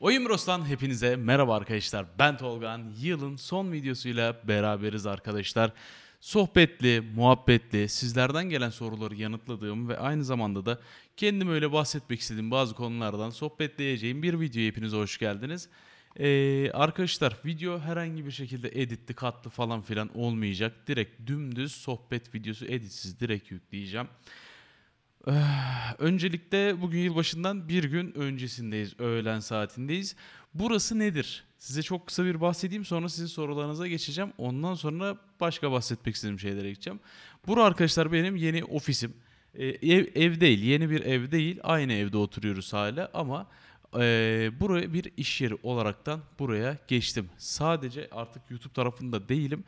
Oyun Bros'tan hepinize merhaba arkadaşlar. Ben Tolgan. Yılın son videosuyla beraberiz arkadaşlar. Sohbetli, muhabbetli, sizlerden gelen soruları yanıtladığım ve aynı zamanda da kendim öyle bahsetmek istediğim bazı konulardan sohbetleyeceğim bir videoya hepiniz hoş geldiniz. Ee, arkadaşlar video herhangi bir şekilde editli, katlı falan filan olmayacak. Direkt dümdüz sohbet videosu editsiz direkt yükleyeceğim. Öh, öncelikle bugün yılbaşından bir gün öncesindeyiz. Öğlen saatindeyiz. Burası nedir? Size çok kısa bir bahsedeyim sonra sizin sorularınıza geçeceğim. Ondan sonra başka bahsetmek istediğim şeylere gideceğim. Bura arkadaşlar benim yeni ofisim. Ee, ev, ev değil, yeni bir ev değil. Aynı evde oturuyoruz hala ama e, buraya bir iş yeri olaraktan buraya geçtim. Sadece artık YouTube tarafında değilim.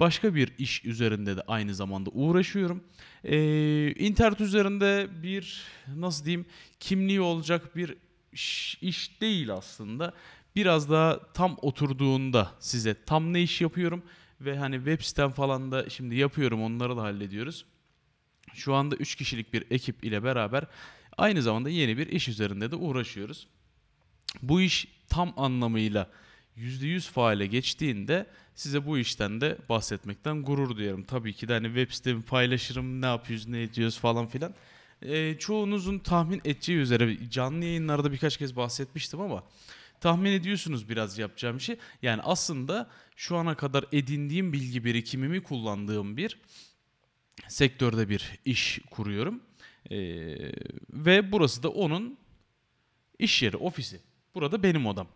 Başka bir iş üzerinde de aynı zamanda uğraşıyorum. Ee, internet üzerinde bir nasıl diyeyim kimliği olacak bir iş, iş değil aslında. Biraz daha tam oturduğunda size tam ne iş yapıyorum ve hani web sitem falan da şimdi yapıyorum onları da hallediyoruz. Şu anda 3 kişilik bir ekip ile beraber aynı zamanda yeni bir iş üzerinde de uğraşıyoruz. Bu iş tam anlamıyla %100 faale geçtiğinde size bu işten de bahsetmekten gurur duyarım. Tabii ki de hani web sitemi paylaşırım ne yapıyoruz ne ediyoruz falan filan. E, çoğunuzun tahmin edeceği üzere canlı yayınlarda birkaç kez bahsetmiştim ama tahmin ediyorsunuz biraz yapacağım işi. Yani aslında şu ana kadar edindiğim bilgi birikimimi kullandığım bir sektörde bir iş kuruyorum. E, ve burası da onun iş yeri, ofisi. Burada benim odam.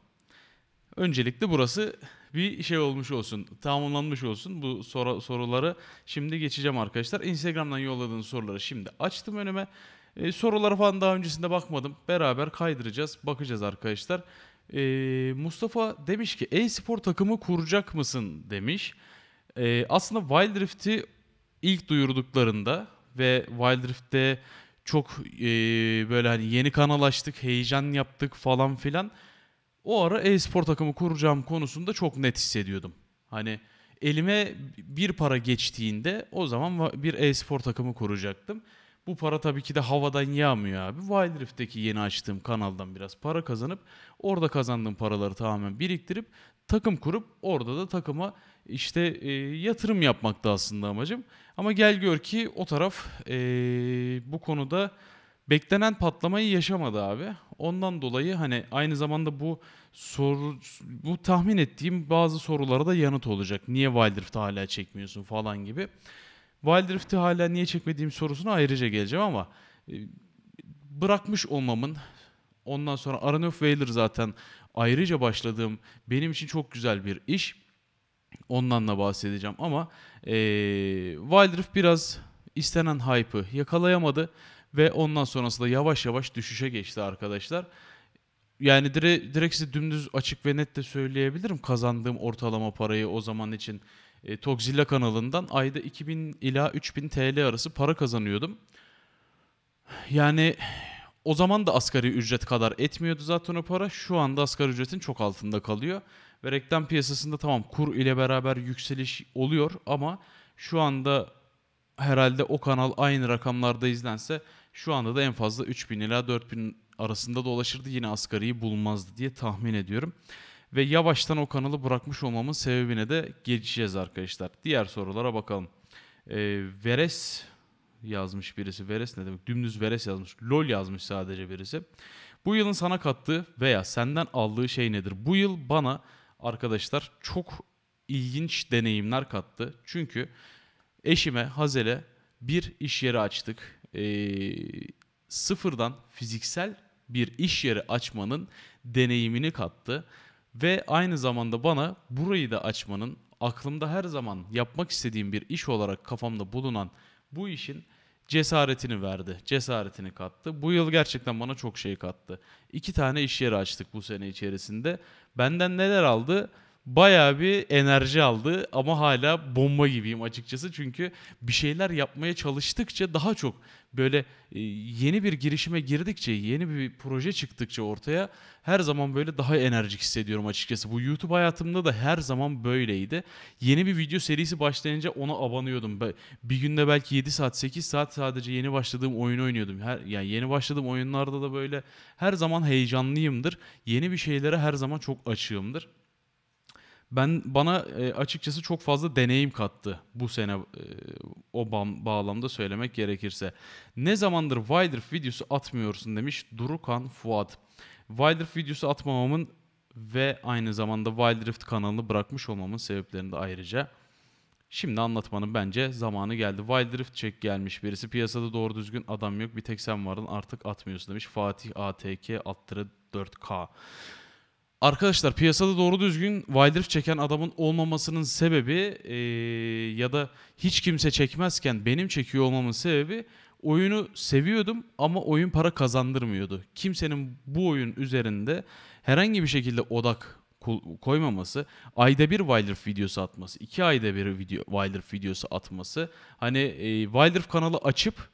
Öncelikle burası bir şey olmuş olsun, tamamlanmış olsun bu soru, soruları. Şimdi geçeceğim arkadaşlar. Instagram'dan yolladığın soruları şimdi açtım önüme. Ee, sorulara falan daha öncesinde bakmadım. Beraber kaydıracağız, bakacağız arkadaşlar. Ee, Mustafa demiş ki e-spor takımı kuracak mısın demiş. Ee, aslında Wild Rift'i ilk duyurduklarında ve Wild Rift'te çok e, böyle hani yeni kanal açtık, heyecan yaptık falan filan o ara e-spor takımı kuracağım konusunda çok net hissediyordum. Hani elime bir para geçtiğinde o zaman bir e-spor takımı kuracaktım. Bu para tabii ki de havadan yağmıyor abi. Wild Rift'teki yeni açtığım kanaldan biraz para kazanıp orada kazandığım paraları tamamen biriktirip takım kurup orada da takıma işte e, yatırım yapmakta aslında amacım. Ama gel gör ki o taraf e, bu konuda beklenen patlamayı yaşamadı abi. Ondan dolayı hani aynı zamanda bu soru bu tahmin ettiğim bazı sorulara da yanıt olacak. Niye Wild Rift'i hala çekmiyorsun falan gibi. Wild Rift'i hala niye çekmediğim sorusuna ayrıca geleceğim ama e, bırakmış olmamın ondan sonra Arena of Valor zaten ayrıca başladığım benim için çok güzel bir iş. Ondan da bahsedeceğim ama ee, Wild Rift biraz istenen hype'ı yakalayamadı. Ve ondan sonrası da yavaş yavaş düşüşe geçti arkadaşlar. Yani direkt, direkt size dümdüz açık ve net de söyleyebilirim. Kazandığım ortalama parayı o zaman için e, Tokzilla kanalından ayda 2000 ila 3000 TL arası para kazanıyordum. Yani o zaman da asgari ücret kadar etmiyordu zaten o para. Şu anda asgari ücretin çok altında kalıyor. Ve reklam piyasasında tamam kur ile beraber yükseliş oluyor ama şu anda herhalde o kanal aynı rakamlarda izlense şu anda da en fazla 3000 ila 4000 arasında dolaşırdı. Yine asgariyi bulmazdı diye tahmin ediyorum. Ve yavaştan o kanalı bırakmış olmamın sebebine de geçeceğiz arkadaşlar. Diğer sorulara bakalım. Ee, Veres yazmış birisi. Veres ne demek? Dümdüz Veres yazmış. LOL yazmış sadece birisi. Bu yılın sana kattığı veya senden aldığı şey nedir? Bu yıl bana arkadaşlar çok ilginç deneyimler kattı. Çünkü eşime Hazel'e bir iş yeri açtık e, sıfırdan fiziksel bir iş yeri açmanın deneyimini kattı. Ve aynı zamanda bana burayı da açmanın aklımda her zaman yapmak istediğim bir iş olarak kafamda bulunan bu işin cesaretini verdi, cesaretini kattı. Bu yıl gerçekten bana çok şey kattı. İki tane iş yeri açtık bu sene içerisinde. Benden neler aldı? bayağı bir enerji aldı ama hala bomba gibiyim açıkçası. Çünkü bir şeyler yapmaya çalıştıkça daha çok böyle e, yeni bir girişime girdikçe, yeni bir proje çıktıkça ortaya her zaman böyle daha enerjik hissediyorum açıkçası. Bu YouTube hayatımda da her zaman böyleydi. Yeni bir video serisi başlayınca ona abanıyordum. Bir günde belki 7 saat, 8 saat sadece yeni başladığım oyunu oynuyordum. Her, yani yeni başladığım oyunlarda da böyle her zaman heyecanlıyımdır. Yeni bir şeylere her zaman çok açığımdır ben bana e, açıkçası çok fazla deneyim kattı bu sene e, o bağlamda söylemek gerekirse. Ne zamandır Wildriff videosu atmıyorsun demiş Durukan Fuat. Wildrift videosu atmamamın ve aynı zamanda Wildrift kanalını bırakmış olmamın sebeplerini de ayrıca Şimdi anlatmanın bence zamanı geldi. Wildrift çek gelmiş birisi. Piyasada doğru düzgün adam yok. Bir tek sen varın artık atmıyorsun demiş. Fatih ATK attırı 4K. Arkadaşlar piyasada doğru düzgün wildrift çeken adamın olmamasının sebebi e, ya da hiç kimse çekmezken benim çekiyor olmamın sebebi oyunu seviyordum ama oyun para kazandırmıyordu. Kimsenin bu oyun üzerinde herhangi bir şekilde odak koymaması, ayda bir Wildrift videosu atması, iki ayda bir video, Wildrift videosu atması. Hani e, Wildrift kanalı açıp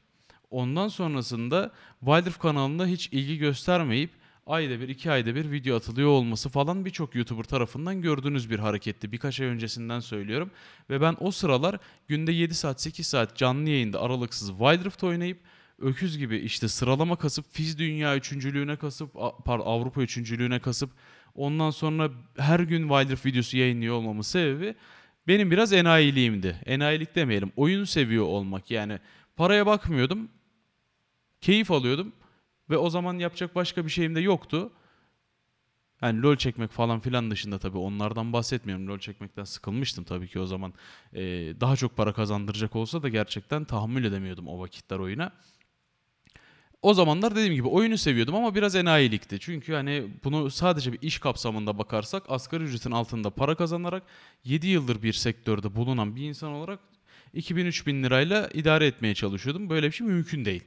ondan sonrasında Wildrift kanalında hiç ilgi göstermeyip ayda bir, iki ayda bir video atılıyor olması falan birçok YouTuber tarafından gördüğünüz bir hareketti. Birkaç ay öncesinden söylüyorum. Ve ben o sıralar günde 7 saat, 8 saat canlı yayında aralıksız wildrift oynayıp öküz gibi işte sıralama kasıp Fiz Dünya üçüncülüğüne kasıp par Avrupa üçüncülüğüne kasıp ondan sonra her gün wildrift videosu yayınlıyor olmamın sebebi benim biraz enayiliğimdi. Enayilik demeyelim. Oyun seviyor olmak yani. Paraya bakmıyordum. Keyif alıyordum. Ve o zaman yapacak başka bir şeyim de yoktu. Yani LoL çekmek falan filan dışında tabii onlardan bahsetmiyorum. LoL çekmekten sıkılmıştım tabii ki o zaman. Ee, daha çok para kazandıracak olsa da gerçekten tahammül edemiyordum o vakitler oyuna. O zamanlar dediğim gibi oyunu seviyordum ama biraz enayilikti. Çünkü hani bunu sadece bir iş kapsamında bakarsak asgari ücretin altında para kazanarak 7 yıldır bir sektörde bulunan bir insan olarak 2000-3000 lirayla idare etmeye çalışıyordum. Böyle bir şey mümkün değil.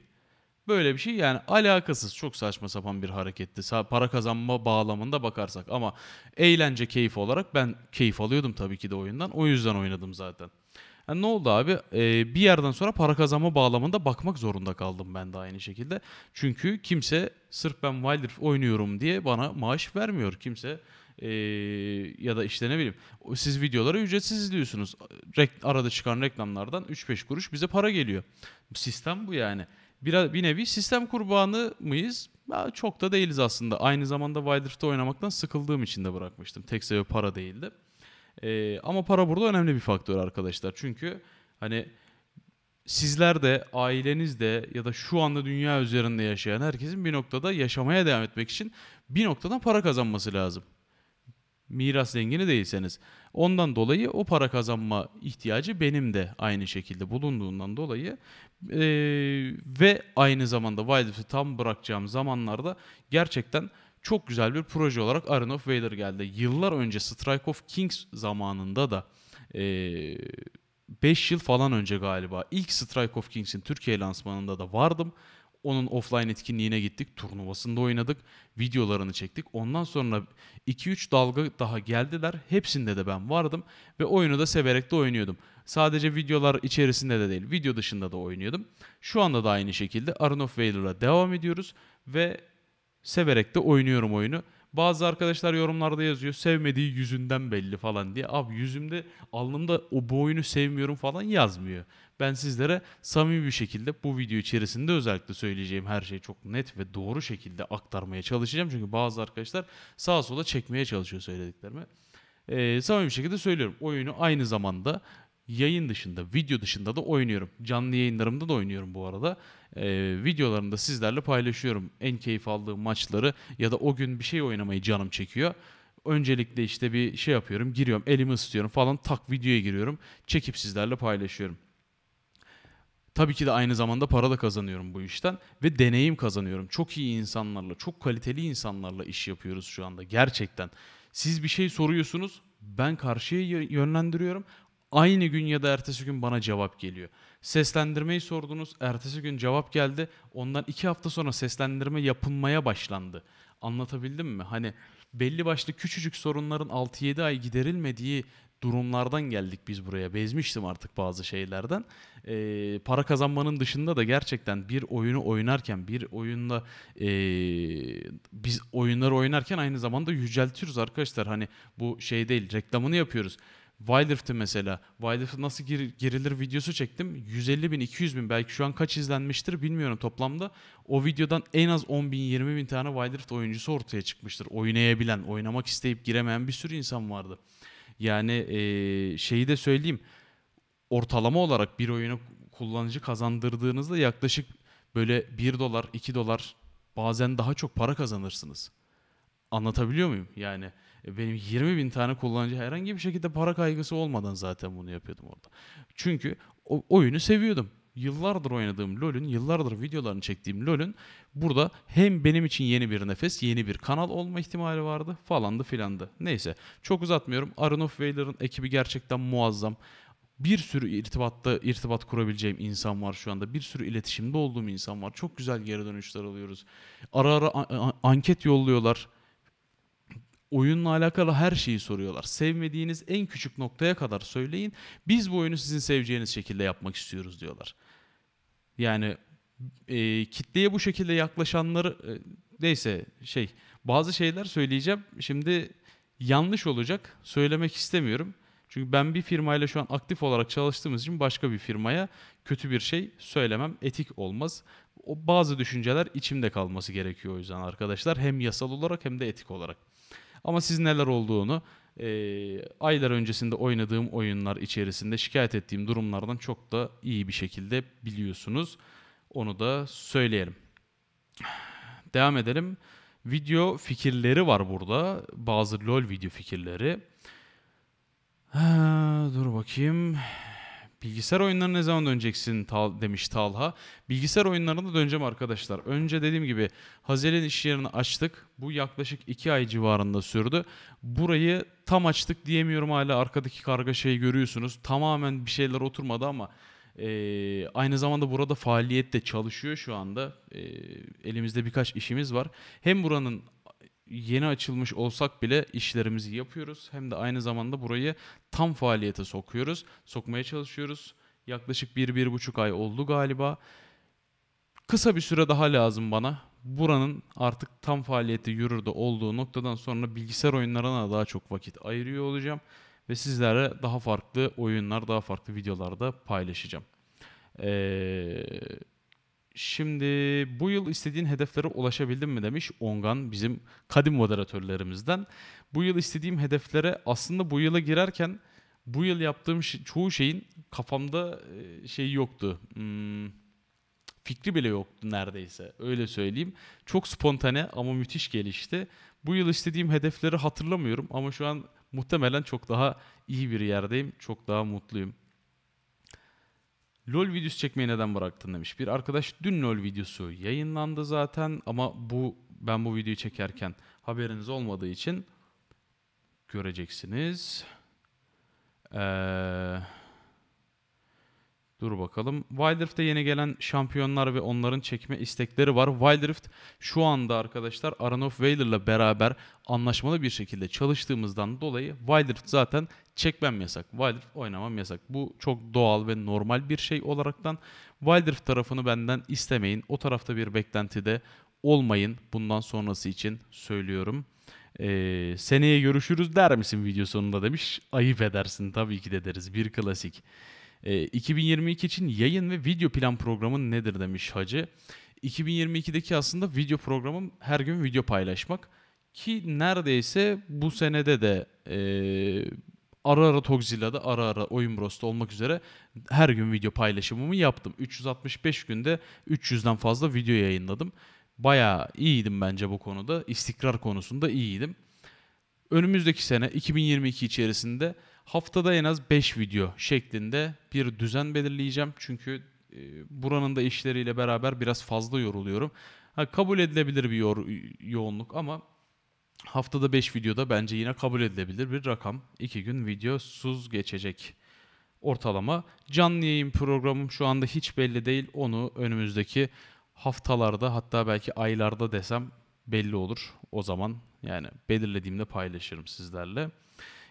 Böyle bir şey yani alakasız çok saçma sapan bir hareketti. Para kazanma bağlamında bakarsak ama eğlence keyif olarak ben keyif alıyordum tabii ki de oyundan. O yüzden oynadım zaten. Yani ne oldu abi? Ee, bir yerden sonra para kazanma bağlamında bakmak zorunda kaldım ben de aynı şekilde. Çünkü kimse sırf ben Wilder oynuyorum diye bana maaş vermiyor. Kimse ee, ya da işte ne bileyim siz videoları ücretsiz izliyorsunuz. Rek arada çıkan reklamlardan 3-5 kuruş bize para geliyor. Sistem bu yani bir, bir nevi sistem kurbanı mıyız? çok da değiliz aslında. Aynı zamanda Wildrift'te oynamaktan sıkıldığım için de bırakmıştım. Tek sebebi para değildi. Ee, ama para burada önemli bir faktör arkadaşlar. Çünkü hani sizler de aileniz de ya da şu anda dünya üzerinde yaşayan herkesin bir noktada yaşamaya devam etmek için bir noktadan para kazanması lazım miras zengini değilseniz. Ondan dolayı o para kazanma ihtiyacı benim de aynı şekilde bulunduğundan dolayı e, ve aynı zamanda Wildrift'i tam bırakacağım zamanlarda gerçekten çok güzel bir proje olarak Iron of Valor geldi. Yıllar önce Strike of Kings zamanında da e, yıl falan önce galiba ilk Strike of Kings'in Türkiye lansmanında da vardım onun offline etkinliğine gittik. Turnuvasında oynadık. Videolarını çektik. Ondan sonra 2-3 dalga daha geldiler. Hepsinde de ben vardım. Ve oyunu da severek de oynuyordum. Sadece videolar içerisinde de değil. Video dışında da oynuyordum. Şu anda da aynı şekilde Arun of Valor'a devam ediyoruz. Ve severek de oynuyorum oyunu. Bazı arkadaşlar yorumlarda yazıyor sevmediği yüzünden belli falan diye. Abi yüzümde alnımda o bu oyunu sevmiyorum falan yazmıyor. Ben sizlere samimi bir şekilde bu video içerisinde özellikle söyleyeceğim her şeyi çok net ve doğru şekilde aktarmaya çalışacağım. Çünkü bazı arkadaşlar sağa sola çekmeye çalışıyor söylediklerimi. Ee, samimi bir şekilde söylüyorum. Oyunu aynı zamanda yayın dışında, video dışında da oynuyorum. Canlı yayınlarımda da oynuyorum bu arada. Ee, videolarımda sizlerle paylaşıyorum. En keyif aldığım maçları ya da o gün bir şey oynamayı canım çekiyor. Öncelikle işte bir şey yapıyorum, giriyorum, elimi ısıtıyorum falan tak videoya giriyorum. Çekip sizlerle paylaşıyorum. Tabii ki de aynı zamanda para da kazanıyorum bu işten ve deneyim kazanıyorum. Çok iyi insanlarla, çok kaliteli insanlarla iş yapıyoruz şu anda gerçekten. Siz bir şey soruyorsunuz, ben karşıya yönlendiriyorum. Aynı gün ya da ertesi gün bana cevap geliyor. Seslendirmeyi sordunuz, ertesi gün cevap geldi. Ondan iki hafta sonra seslendirme yapılmaya başlandı. Anlatabildim mi? Hani belli başlı küçücük sorunların 6-7 ay giderilmediği durumlardan geldik biz buraya. Bezmiştim artık bazı şeylerden. E, para kazanmanın dışında da gerçekten bir oyunu oynarken, bir oyunda e, biz oyunları oynarken aynı zamanda yüceltiyoruz arkadaşlar. Hani bu şey değil, reklamını yapıyoruz. Wildrift'i mesela. Wildrift'e nasıl gir, girilir videosu çektim. 150 bin, 200 bin belki şu an kaç izlenmiştir bilmiyorum toplamda. O videodan en az 10 bin, 20 bin tane Wildrift oyuncusu ortaya çıkmıştır. Oynayabilen, oynamak isteyip giremeyen bir sürü insan vardı. Yani e, şeyi de söyleyeyim. Ortalama olarak bir oyunu kullanıcı kazandırdığınızda yaklaşık böyle 1 dolar, 2 dolar bazen daha çok para kazanırsınız. Anlatabiliyor muyum? Yani e, benim 20 bin tane kullanıcı herhangi bir şekilde para kaygısı olmadan zaten bunu yapıyordum orada. Çünkü o oyunu seviyordum yıllardır oynadığım LoL'ün, yıllardır videolarını çektiğim LoL'ün burada hem benim için yeni bir nefes, yeni bir kanal olma ihtimali vardı falandı filandı. Neyse çok uzatmıyorum. Aronoff Veiler'ın ekibi gerçekten muazzam bir sürü irtibatta irtibat kurabileceğim insan var şu anda. Bir sürü iletişimde olduğum insan var. Çok güzel geri dönüşler alıyoruz. Ara ara anket yolluyorlar. Oyunla alakalı her şeyi soruyorlar. Sevmediğiniz en küçük noktaya kadar söyleyin. Biz bu oyunu sizin seveceğiniz şekilde yapmak istiyoruz diyorlar. Yani e, kitleye bu şekilde yaklaşanları e, neyse şey bazı şeyler söyleyeceğim. Şimdi yanlış olacak. Söylemek istemiyorum. Çünkü ben bir firmayla şu an aktif olarak çalıştığımız için başka bir firmaya kötü bir şey söylemem etik olmaz. O bazı düşünceler içimde kalması gerekiyor o yüzden arkadaşlar hem yasal olarak hem de etik olarak. Ama siz neler olduğunu e, aylar öncesinde oynadığım oyunlar içerisinde şikayet ettiğim durumlardan çok da iyi bir şekilde biliyorsunuz. Onu da söyleyelim. Devam edelim. Video fikirleri var burada. Bazı LoL video fikirleri. Ha, dur bakayım. Bilgisayar oyunlarına ne zaman döneceksin Tal demiş Talha. Bilgisayar oyunlarına da döneceğim arkadaşlar. Önce dediğim gibi Hazel'in iş yerini açtık. Bu yaklaşık 2 ay civarında sürdü. Burayı tam açtık diyemiyorum hala arkadaki kargaşayı görüyorsunuz. Tamamen bir şeyler oturmadı ama ee, aynı zamanda burada faaliyet de çalışıyor şu anda. Ee, elimizde birkaç işimiz var. Hem buranın yeni açılmış olsak bile işlerimizi yapıyoruz. Hem de aynı zamanda burayı tam faaliyete sokuyoruz. Sokmaya çalışıyoruz. Yaklaşık 1-1,5 ay oldu galiba. Kısa bir süre daha lazım bana. Buranın artık tam faaliyeti yürürde olduğu noktadan sonra bilgisayar oyunlarına daha çok vakit ayırıyor olacağım. Ve sizlere daha farklı oyunlar, daha farklı videolarda paylaşacağım. Eee Şimdi bu yıl istediğin hedeflere ulaşabildin mi demiş Ongan bizim kadim moderatörlerimizden. Bu yıl istediğim hedeflere aslında bu yıla girerken bu yıl yaptığım çoğu şeyin kafamda şey yoktu. Hmm, fikri bile yoktu neredeyse öyle söyleyeyim. Çok spontane ama müthiş gelişti. Bu yıl istediğim hedefleri hatırlamıyorum ama şu an muhtemelen çok daha iyi bir yerdeyim. Çok daha mutluyum. LOL videosu çekmeyi neden bıraktın demiş. Bir arkadaş dün LOL videosu yayınlandı zaten ama bu ben bu videoyu çekerken haberiniz olmadığı için göreceksiniz. Eee Dur bakalım. Wild Rift'e yeni gelen şampiyonlar ve onların çekme istekleri var. Wild Rift şu anda arkadaşlar Aranof Vader'la beraber anlaşmalı bir şekilde çalıştığımızdan dolayı Wild Rift zaten çekmem yasak. Wild Rift oynamam yasak. Bu çok doğal ve normal bir şey olaraktan Wild Rift tarafını benden istemeyin. O tarafta bir beklentide olmayın. Bundan sonrası için söylüyorum. Ee, seneye görüşürüz der misin video sonunda demiş. Ayıp edersin tabii ki de deriz. Bir klasik. 2022 ee, için yayın ve video plan programı nedir demiş hacı. 2022'deki aslında video programım her gün video paylaşmak. Ki neredeyse bu senede de e, ara ara Togzilla'da ara ara Oyun Bros'ta olmak üzere her gün video paylaşımımı yaptım. 365 günde 300'den fazla video yayınladım. Bayağı iyiydim bence bu konuda. İstikrar konusunda iyiydim. Önümüzdeki sene 2022 içerisinde haftada en az 5 video şeklinde bir düzen belirleyeceğim. Çünkü e, buranın da işleriyle beraber biraz fazla yoruluyorum. Ha, kabul edilebilir bir yo- yoğunluk ama haftada 5 videoda bence yine kabul edilebilir bir rakam. 2 gün videosuz geçecek ortalama. Canlı yayın programım şu anda hiç belli değil. Onu önümüzdeki haftalarda hatta belki aylarda desem belli olur. O zaman yani belirlediğimde paylaşırım sizlerle.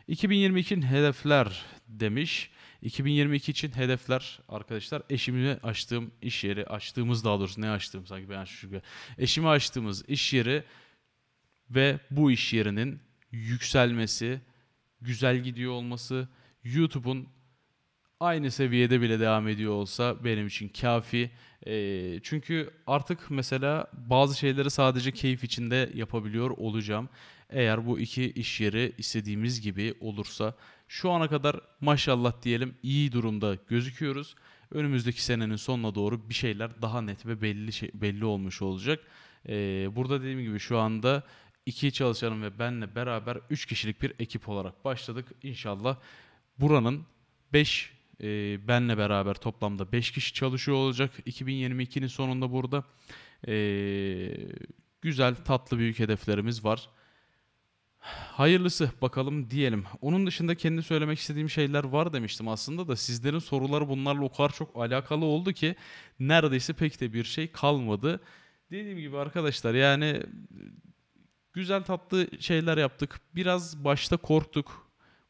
2022 için hedefler demiş. 2022 için hedefler arkadaşlar eşimi açtığım iş yeri açtığımız daha doğrusu ne açtığım sanki ben şu gibi. Eşimi açtığımız iş yeri ve bu iş yerinin yükselmesi, güzel gidiyor olması, YouTube'un aynı seviyede bile devam ediyor olsa benim için kafi. E, çünkü artık mesela bazı şeyleri sadece keyif içinde yapabiliyor olacağım. Eğer bu iki iş yeri istediğimiz gibi olursa şu ana kadar maşallah diyelim iyi durumda gözüküyoruz. Önümüzdeki senenin sonuna doğru bir şeyler daha net ve belli şey, belli olmuş olacak. Ee, burada dediğim gibi şu anda iki çalışanım ve benle beraber 3 kişilik bir ekip olarak başladık. İnşallah buranın 5 e, benle beraber toplamda 5 kişi çalışıyor olacak 2022'nin sonunda burada. E, güzel, tatlı büyük hedeflerimiz var. Hayırlısı bakalım diyelim. Onun dışında kendi söylemek istediğim şeyler var demiştim aslında da sizlerin soruları bunlarla o kadar çok alakalı oldu ki neredeyse pek de bir şey kalmadı. Dediğim gibi arkadaşlar yani güzel tatlı şeyler yaptık. Biraz başta korktuk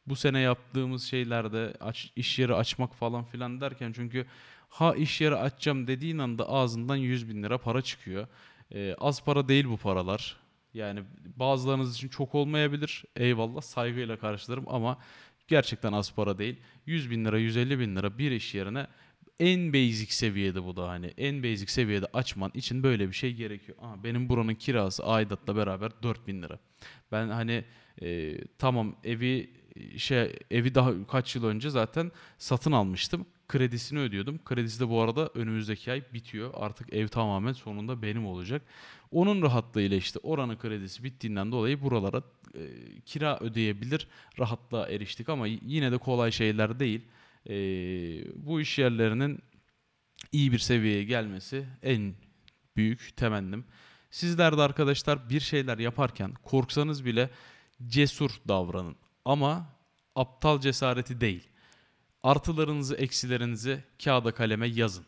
bu sene yaptığımız şeylerde aç, iş yeri açmak falan filan derken çünkü ha iş yeri açacağım dediğin anda ağzından 100 bin lira para çıkıyor. Ee, az para değil bu paralar. Yani bazılarınız için çok olmayabilir. Eyvallah saygıyla karşılarım ama gerçekten az para değil. 100 bin lira 150 bin lira bir iş yerine en basic seviyede bu da hani en basic seviyede açman için böyle bir şey gerekiyor. Aa, benim buranın kirası aidatla beraber bin lira. Ben hani e, tamam evi şey evi daha kaç yıl önce zaten satın almıştım. Kredisini ödüyordum. Kredisi de bu arada önümüzdeki ay bitiyor. Artık ev tamamen sonunda benim olacak. Onun rahatlığıyla işte oranın kredisi bittiğinden dolayı buralara e, kira ödeyebilir rahatlığa eriştik ama yine de kolay şeyler değil. E, bu iş yerlerinin iyi bir seviyeye gelmesi en büyük temennim. Sizler de arkadaşlar bir şeyler yaparken korksanız bile cesur davranın ama aptal cesareti değil. Artılarınızı, eksilerinizi kağıda kaleme yazın.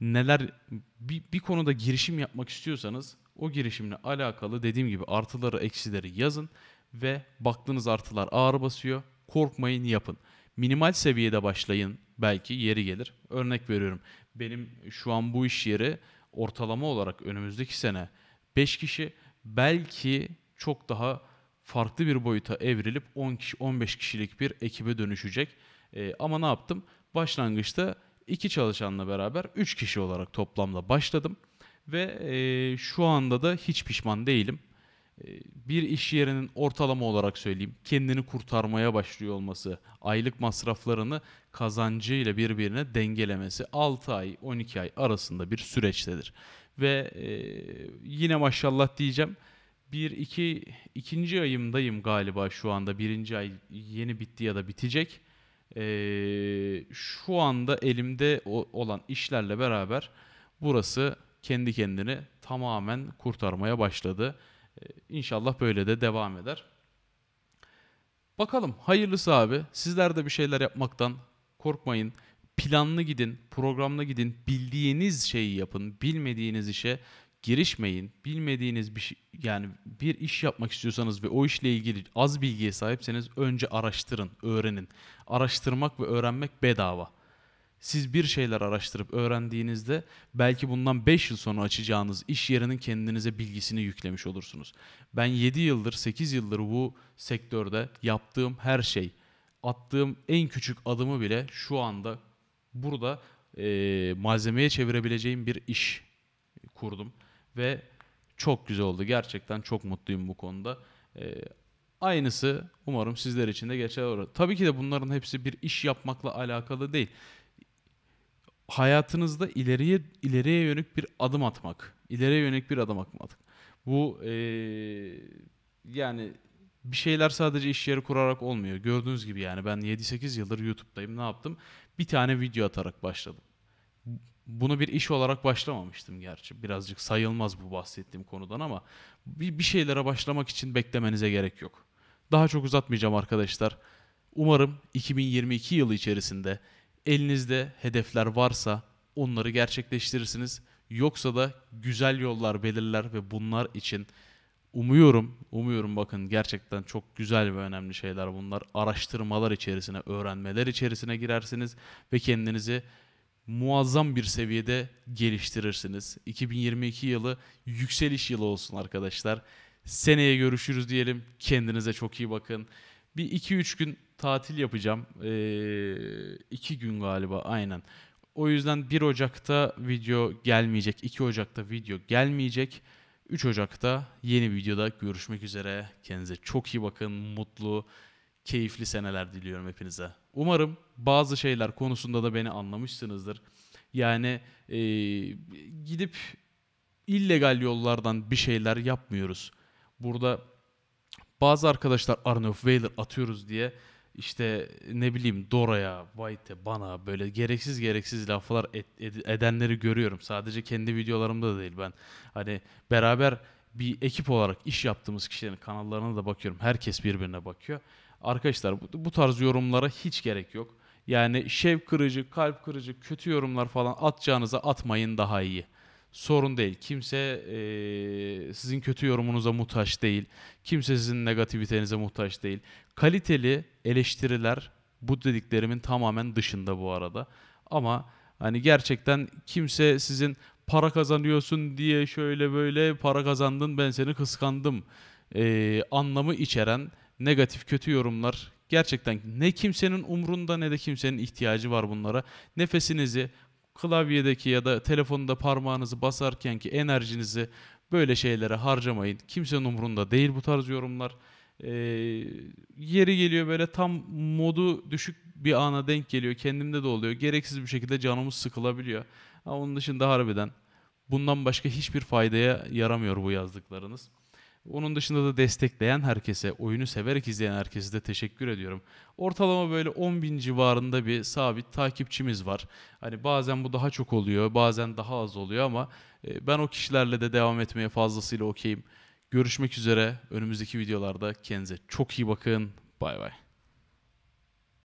Neler bir, bir konuda girişim yapmak istiyorsanız o girişimle alakalı dediğim gibi artıları, eksileri yazın ve baktığınız artılar ağır basıyor. Korkmayın, yapın. Minimal seviyede başlayın belki yeri gelir. Örnek veriyorum. Benim şu an bu iş yeri ortalama olarak önümüzdeki sene 5 kişi belki çok daha farklı bir boyuta evrilip 10 kişi 15 kişilik bir ekibe dönüşecek. E, ama ne yaptım? Başlangıçta iki çalışanla beraber 3 kişi olarak toplamda başladım ve e, şu anda da hiç pişman değilim. Ee, bir iş yerinin ortalama olarak söyleyeyim kendini kurtarmaya başlıyor olması, aylık masraflarını kazancıyla birbirine dengelemesi 6 ay 12 ay arasında bir süreçtedir. Ve e, yine maşallah diyeceğim bir iki ikinci ayımdayım galiba şu anda. Birinci ay yeni bitti ya da bitecek. Ee, şu anda elimde olan işlerle beraber burası kendi kendini tamamen kurtarmaya başladı. Ee, inşallah böyle de devam eder. Bakalım hayırlısı abi. Sizler de bir şeyler yapmaktan korkmayın. Planlı gidin, programlı gidin, bildiğiniz şeyi yapın, bilmediğiniz işe girişmeyin. Bilmediğiniz bir şey, yani bir iş yapmak istiyorsanız ve o işle ilgili az bilgiye sahipseniz önce araştırın, öğrenin. Araştırmak ve öğrenmek bedava. Siz bir şeyler araştırıp öğrendiğinizde belki bundan 5 yıl sonra açacağınız iş yerinin kendinize bilgisini yüklemiş olursunuz. Ben 7 yıldır, 8 yıldır bu sektörde yaptığım her şey, attığım en küçük adımı bile şu anda burada e, malzemeye çevirebileceğim bir iş kurdum ve çok güzel oldu. Gerçekten çok mutluyum bu konuda. E, aynısı umarım sizler için de geçer olur. Tabii ki de bunların hepsi bir iş yapmakla alakalı değil. Hayatınızda ileriye ileriye yönelik bir adım atmak, ileriye yönelik bir adım atmak. Bu e, yani bir şeyler sadece iş yeri kurarak olmuyor. Gördüğünüz gibi yani ben 7-8 yıldır YouTube'dayım. Ne yaptım? Bir tane video atarak başladım bunu bir iş olarak başlamamıştım gerçi. Birazcık sayılmaz bu bahsettiğim konudan ama bir, bir şeylere başlamak için beklemenize gerek yok. Daha çok uzatmayacağım arkadaşlar. Umarım 2022 yılı içerisinde elinizde hedefler varsa onları gerçekleştirirsiniz. Yoksa da güzel yollar belirler ve bunlar için umuyorum, umuyorum bakın gerçekten çok güzel ve önemli şeyler bunlar. Araştırmalar içerisine, öğrenmeler içerisine girersiniz ve kendinizi muazzam bir seviyede geliştirirsiniz. 2022 yılı yükseliş yılı olsun arkadaşlar. Seneye görüşürüz diyelim. Kendinize çok iyi bakın. Bir 2-3 gün tatil yapacağım. 2 ee, gün galiba aynen. O yüzden 1 Ocak'ta video gelmeyecek. 2 Ocak'ta video gelmeyecek. 3 Ocak'ta yeni videoda görüşmek üzere. Kendinize çok iyi bakın. Mutlu, keyifli seneler diliyorum hepinize. Umarım bazı şeyler konusunda da beni anlamışsınızdır. Yani e, gidip illegal yollardan bir şeyler yapmıyoruz. Burada bazı arkadaşlar Arne of atıyoruz diye işte ne bileyim Dora'ya, White'e, bana böyle gereksiz gereksiz laflar et, ed, edenleri görüyorum. Sadece kendi videolarımda da değil ben. Hani beraber bir ekip olarak iş yaptığımız kişilerin kanallarına da bakıyorum. Herkes birbirine bakıyor. Arkadaşlar bu, bu tarz yorumlara hiç gerek yok. Yani şev kırıcı, kalp kırıcı, kötü yorumlar falan atacağınıza atmayın daha iyi. Sorun değil. Kimse e, sizin kötü yorumunuza muhtaç değil. Kimse sizin negativitenize muhtaç değil. Kaliteli eleştiriler bu dediklerimin tamamen dışında bu arada. Ama hani gerçekten kimse sizin para kazanıyorsun diye şöyle böyle para kazandın ben seni kıskandım e, anlamı içeren negatif kötü yorumlar gerçekten ne kimsenin umrunda ne de kimsenin ihtiyacı var bunlara. Nefesinizi klavyedeki ya da telefonda parmağınızı basarken ki enerjinizi böyle şeylere harcamayın. Kimsenin umrunda değil bu tarz yorumlar. Ee, yeri geliyor böyle tam modu düşük bir ana denk geliyor. Kendimde de oluyor. Gereksiz bir şekilde canımız sıkılabiliyor. Ama onun dışında harbiden bundan başka hiçbir faydaya yaramıyor bu yazdıklarınız. Onun dışında da destekleyen herkese, oyunu severek izleyen herkese de teşekkür ediyorum. Ortalama böyle 10 bin civarında bir sabit takipçimiz var. Hani bazen bu daha çok oluyor, bazen daha az oluyor ama e, ben o kişilerle de devam etmeye fazlasıyla okeyim. Görüşmek üzere önümüzdeki videolarda. Kendinize çok iyi bakın. Bay bay.